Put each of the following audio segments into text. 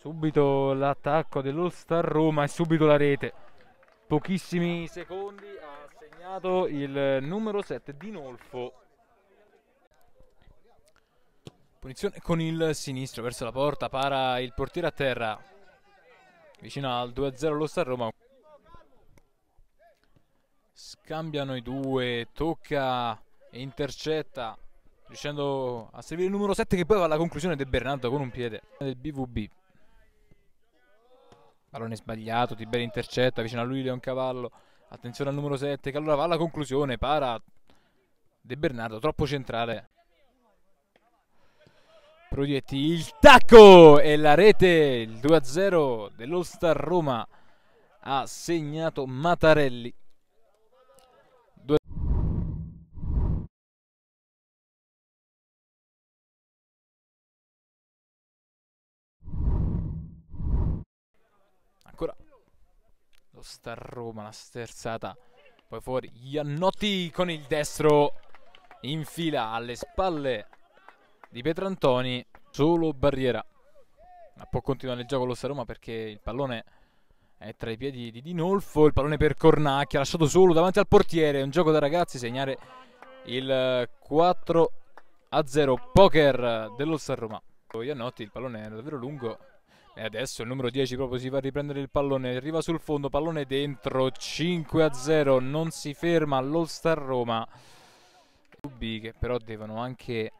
Subito l'attacco dello Star Roma e subito la rete. Pochissimi secondi ha segnato il numero 7 di Nolfo. Punizione con il sinistro verso la porta, para il portiere a terra. Vicino al 2-0 lo Star Roma. Scambiano i due, tocca e intercetta riuscendo a servire il numero 7 che poi va alla conclusione del Bernardo con un piede del BVB pallone sbagliato, Tiberi intercetta vicino a lui Leon Cavallo attenzione al numero 7 che allora va alla conclusione para De Bernardo troppo centrale Proietti il tacco e la rete il 2-0 dell'All Star Roma ha segnato Matarelli ancora lo Star Roma, la sterzata. Poi fuori Iannotti con il destro in fila alle spalle di Petrantoni. Solo barriera. Ma può continuare il gioco lo Star Roma perché il pallone è tra i piedi di Dinolfo. Il pallone per Cornacchia, lasciato solo davanti al portiere. Un gioco da ragazzi, segnare il 4 a 0 poker dello Star Roma. Iannotti, il pallone è davvero lungo. E adesso il numero 10 proprio si va a riprendere il pallone, arriva sul fondo, pallone dentro, 5 a 0, non si ferma l'All Star Roma. Dubbi che però devono anche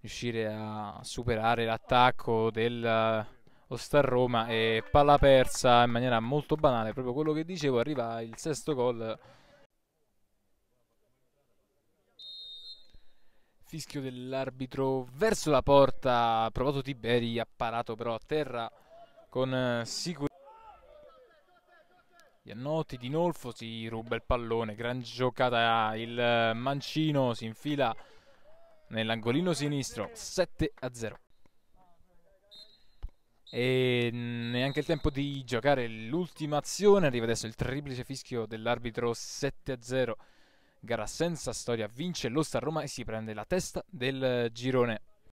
riuscire a superare l'attacco del eh, Star Roma e palla persa in maniera molto banale, proprio quello che dicevo, arriva il sesto gol Fischio dell'arbitro verso la porta, ha provato Tiberi, ha parato però a terra con eh, sicurezza. Iannoti di Nolfo si ruba il pallone, gran giocata il mancino, si infila nell'angolino sinistro, 7 a 0 e neanche il tempo di giocare l'ultima azione arriva adesso il triplice fischio dell'arbitro 7 a 0 gara senza storia, vince lo Star Roma e si prende la testa del eh, girone